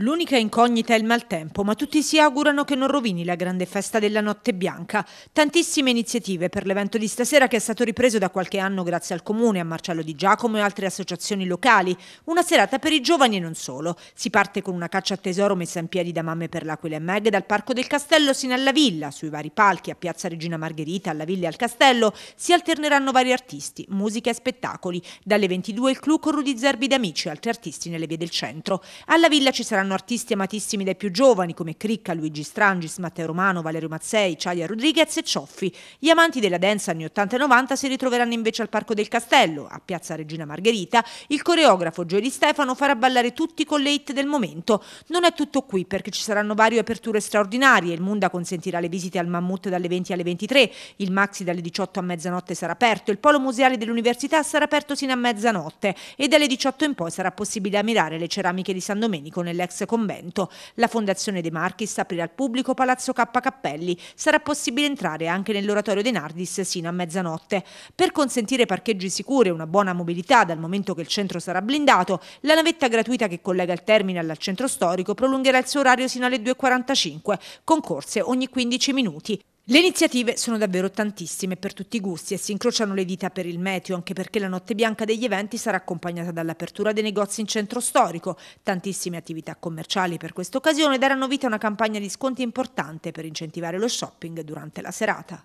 L'unica incognita è il maltempo, ma tutti si augurano che non rovini la grande festa della Notte Bianca. Tantissime iniziative per l'evento di stasera che è stato ripreso da qualche anno grazie al Comune, a Marcello Di Giacomo e altre associazioni locali. Una serata per i giovani e non solo. Si parte con una caccia a tesoro messa in piedi da mamme per l'Aquila e Meg, dal Parco del Castello sino alla Villa, sui vari palchi, a Piazza Regina Margherita, alla Villa e al Castello. Si alterneranno vari artisti, musica e spettacoli. Dalle 22 il clou con Rudy Zerbi d'Amici e altri artisti nelle vie del centro. Alla Villa ci saranno saranno artisti amatissimi dai più giovani come Cricca, Luigi Strangis, Matteo Romano, Valerio Mazzei, Cialia Rodriguez e Cioffi. Gli amanti della danza anni 80 e 90 si ritroveranno invece al Parco del Castello, a Piazza Regina Margherita. Il coreografo Gioeli Stefano farà ballare tutti con le hit del momento. Non è tutto qui perché ci saranno varie aperture straordinarie. Il Munda consentirà le visite al Mammut dalle 20 alle 23, il Maxi dalle 18 a mezzanotte sarà aperto, il Polo Museale dell'Università sarà aperto sino a mezzanotte e dalle 18 in poi sarà possibile ammirare le ceramiche di San Domenico nell'ex convento. La Fondazione De Marchis aprirà al pubblico Palazzo K Cappelli. Sarà possibile entrare anche nell'oratorio De Nardis sino a mezzanotte. Per consentire parcheggi sicuri e una buona mobilità dal momento che il centro sarà blindato, la navetta gratuita che collega il terminal al centro storico prolungherà il suo orario sino alle 2.45, con corse ogni 15 minuti. Le iniziative sono davvero tantissime per tutti i gusti e si incrociano le dita per il meteo, anche perché la notte bianca degli eventi sarà accompagnata dall'apertura dei negozi in centro storico. Tantissime attività commerciali per questa occasione daranno vita a una campagna di sconti importante per incentivare lo shopping durante la serata.